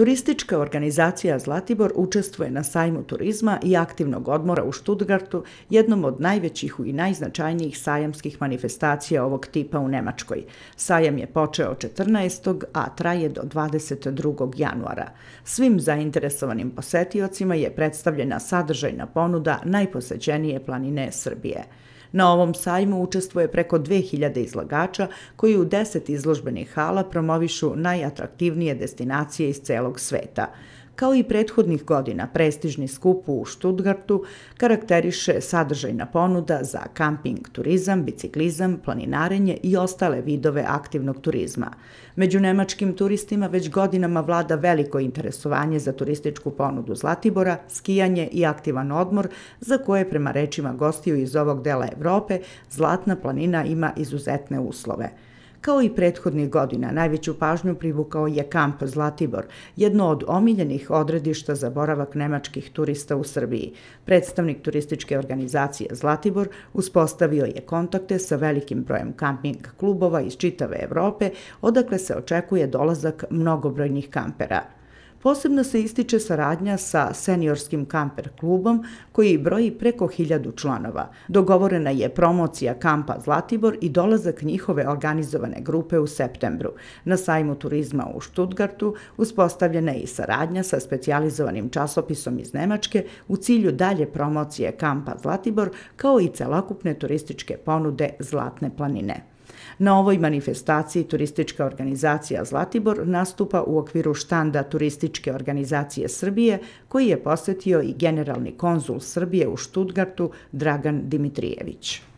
Turistička organizacija Zlatibor učestvuje na sajmu turizma i aktivnog odmora u Študgartu, jednom od najvećih i najznačajnijih sajamskih manifestacija ovog tipa u Nemačkoj. Sajam je počeo 14. a traje do 22. januara. Svim zainteresovanim posetiocima je predstavljena sadržajna ponuda najposećenije planine Srbije. Na ovom sajmu učestvuje preko 2000 izlagača koji u 10 izložbenih hala promovišu najatraktivnije destinacije iz celog sveta. Kao i prethodnih godina, prestižni skup u Stuttgartu karakteriše sadržajna ponuda za kamping, turizam, biciklizam, planinarenje i ostale vidove aktivnog turizma. Među nemačkim turistima već godinama vlada veliko interesovanje za turističku ponudu Zlatibora, skijanje i aktivan odmor, za koje prema rečima gostiju iz ovog dela Evrope, Zlatna planina ima izuzetne uslove. Kao i prethodnih godina, najveću pažnju privukao je kamp Zlatibor, jedno od omiljenih odredišta za boravak nemačkih turista u Srbiji. Predstavnik turističke organizacije Zlatibor uspostavio je kontakte sa velikim brojem kamping klubova iz čitave Evrope, odakle se očekuje dolazak mnogobrojnih kampera. Posebno se ističe saradnja sa seniorskim kamper klubom koji broji preko hiljadu članova. Dogovorena je promocija kampa Zlatibor i dolazak njihove organizovane grupe u septembru. Na sajmu turizma u Štutgartu uspostavljena je i saradnja sa specializovanim časopisom iz Nemačke u cilju dalje promocije kampa Zlatibor kao i celokupne turističke ponude Zlatne planine. Na ovoj manifestaciji turistička organizacija Zlatibor nastupa u okviru štanda turističke organizacije Srbije koji je posjetio i generalni konzul Srbije u Študgartu Dragan Dimitrijević.